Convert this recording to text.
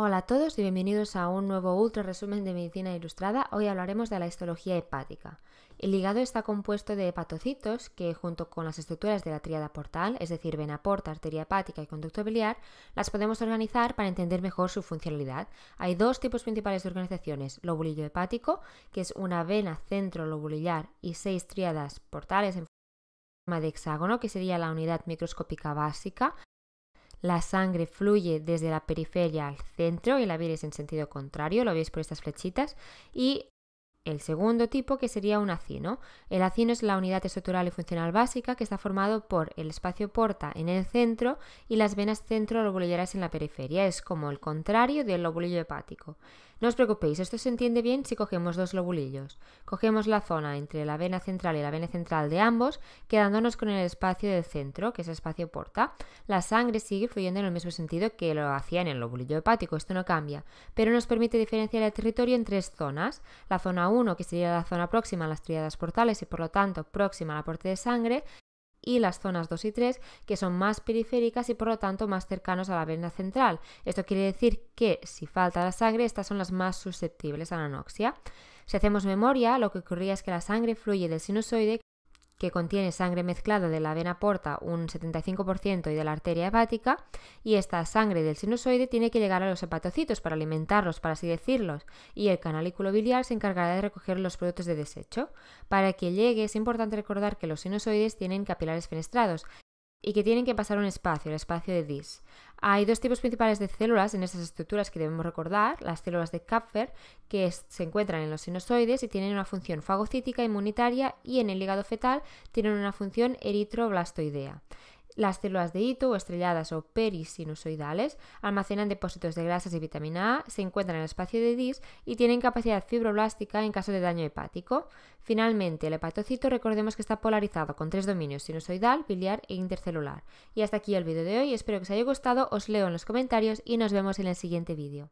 Hola a todos y bienvenidos a un nuevo ultra resumen de medicina ilustrada. Hoy hablaremos de la histología hepática. El hígado está compuesto de hepatocitos que, junto con las estructuras de la tríada portal, es decir, vena porta, arteria hepática y conducto biliar, las podemos organizar para entender mejor su funcionalidad. Hay dos tipos principales de organizaciones: lobulillo hepático, que es una vena centro lobulillar y seis tríadas portales en forma de hexágono, que sería la unidad microscópica básica, la sangre fluye desde la periferia al centro y la es en sentido contrario, lo veis por estas flechitas, y el segundo tipo, que sería un acino. El acino es la unidad estructural y funcional básica que está formado por el espacio porta en el centro y las venas centro lobulilleras en la periferia. Es como el contrario del lobulillo hepático. No os preocupéis, esto se entiende bien si cogemos dos lobulillos. Cogemos la zona entre la vena central y la vena central de ambos, quedándonos con el espacio del centro, que es el espacio porta. La sangre sigue fluyendo en el mismo sentido que lo hacía en el lobulillo hepático, esto no cambia, pero nos permite diferenciar el territorio en tres zonas. La zona 1, 1, que sería la zona próxima a las triadas portales y por lo tanto próxima al aporte de sangre, y las zonas 2 y 3, que son más periféricas y por lo tanto más cercanos a la vena central. Esto quiere decir que si falta la sangre, estas son las más susceptibles a la anoxia. Si hacemos memoria, lo que ocurría es que la sangre fluye del sinusoide que contiene sangre mezclada de la vena porta un 75% y de la arteria hepática, y esta sangre del sinusoide tiene que llegar a los hepatocitos para alimentarlos, para así decirlos, y el canalículo biliar se encargará de recoger los productos de desecho. Para que llegue es importante recordar que los sinusoides tienen capilares fenestrados y que tienen que pasar un espacio, el espacio de Dis. Hay dos tipos principales de células en estas estructuras que debemos recordar, las células de KAPFER, que se encuentran en los sinusoides y tienen una función fagocítica, inmunitaria y en el hígado fetal tienen una función eritroblastoidea. Las células de hito o estrelladas o perisinusoidales almacenan depósitos de grasas y vitamina A, se encuentran en el espacio de Dis y tienen capacidad fibroblástica en caso de daño hepático. Finalmente, el hepatocito recordemos que está polarizado con tres dominios sinusoidal, biliar e intercelular. Y hasta aquí el vídeo de hoy, espero que os haya gustado, os leo en los comentarios y nos vemos en el siguiente vídeo.